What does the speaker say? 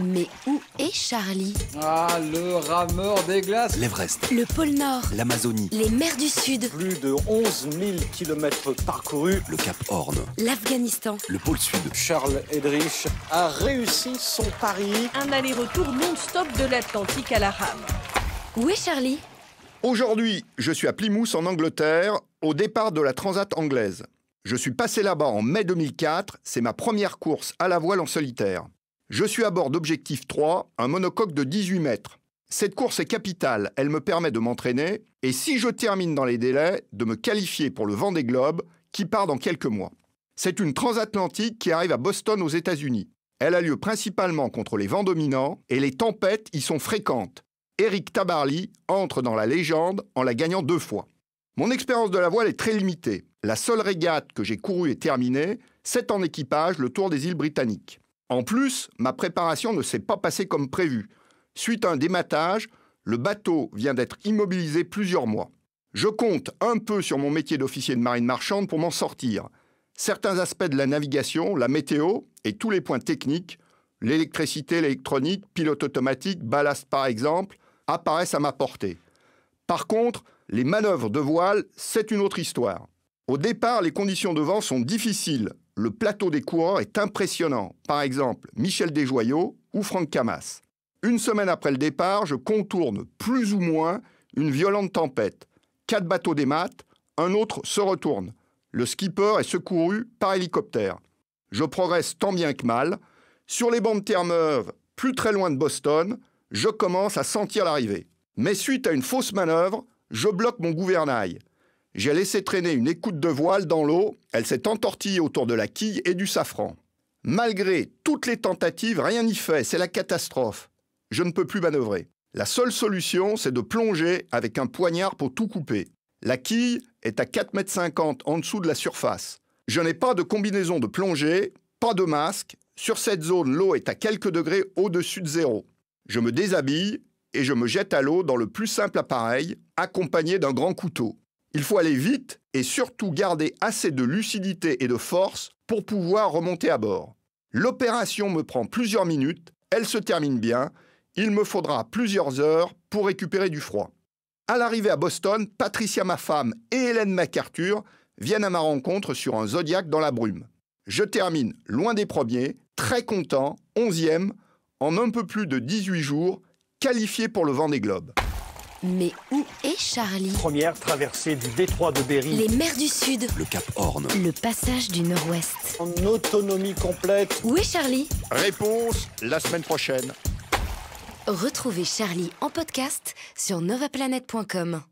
Mais où est Charlie Ah, le rameur des glaces L'Everest. Le pôle Nord. L'Amazonie. Les mers du Sud. Plus de 11 000 km parcourus. Le Cap Horn. L'Afghanistan. Le pôle Sud. Charles Edrich a réussi son pari. Un aller-retour non-stop de l'Atlantique à la rame. Où est Charlie Aujourd'hui, je suis à Plymouth en Angleterre, au départ de la Transat anglaise. Je suis passé là-bas en mai 2004, c'est ma première course à la voile en solitaire. Je suis à bord d'Objectif 3, un monocoque de 18 mètres. Cette course est capitale, elle me permet de m'entraîner et si je termine dans les délais, de me qualifier pour le vent des globes, qui part dans quelques mois. C'est une transatlantique qui arrive à Boston aux États-Unis. Elle a lieu principalement contre les vents dominants et les tempêtes y sont fréquentes. Eric Tabarly entre dans la légende en la gagnant deux fois. Mon expérience de la voile est très limitée. La seule régate que j'ai courue et terminée, c'est en équipage le Tour des îles britanniques. En plus, ma préparation ne s'est pas passée comme prévu. Suite à un dématage, le bateau vient d'être immobilisé plusieurs mois. Je compte un peu sur mon métier d'officier de marine marchande pour m'en sortir. Certains aspects de la navigation, la météo et tous les points techniques, l'électricité, l'électronique, pilote automatique, ballast par exemple, apparaissent à ma portée. Par contre, les manœuvres de voile, c'est une autre histoire. Au départ, les conditions de vent sont difficiles, le plateau des coureurs est impressionnant. Par exemple, Michel Desjoyaux ou Franck Camas. Une semaine après le départ, je contourne plus ou moins une violente tempête. Quatre bateaux dématent, un autre se retourne. Le skipper est secouru par hélicoptère. Je progresse tant bien que mal. Sur les bancs de Terre-Neuve, plus très loin de Boston, je commence à sentir l'arrivée. Mais suite à une fausse manœuvre, je bloque mon gouvernail. J'ai laissé traîner une écoute de voile dans l'eau, elle s'est entortillée autour de la quille et du safran. Malgré toutes les tentatives, rien n'y fait, c'est la catastrophe. Je ne peux plus manœuvrer. La seule solution, c'est de plonger avec un poignard pour tout couper. La quille est à 4,50 m en dessous de la surface. Je n'ai pas de combinaison de plongée, pas de masque. Sur cette zone, l'eau est à quelques degrés au-dessus de zéro. Je me déshabille et je me jette à l'eau dans le plus simple appareil, accompagné d'un grand couteau. Il faut aller vite et surtout garder assez de lucidité et de force pour pouvoir remonter à bord. L'opération me prend plusieurs minutes, elle se termine bien, il me faudra plusieurs heures pour récupérer du froid. À l'arrivée à Boston, Patricia, ma femme, et Hélène MacArthur viennent à ma rencontre sur un Zodiac dans la brume. Je termine loin des premiers, très content, 11e, en un peu plus de 18 jours, qualifié pour le Vent des Globes. Mais où est Charlie Première traversée du détroit de Berry. Les mers du Sud. Le Cap Horn. Le passage du Nord-Ouest. En autonomie complète. Où est Charlie Réponse la semaine prochaine. Retrouvez Charlie en podcast sur novaplanet.com.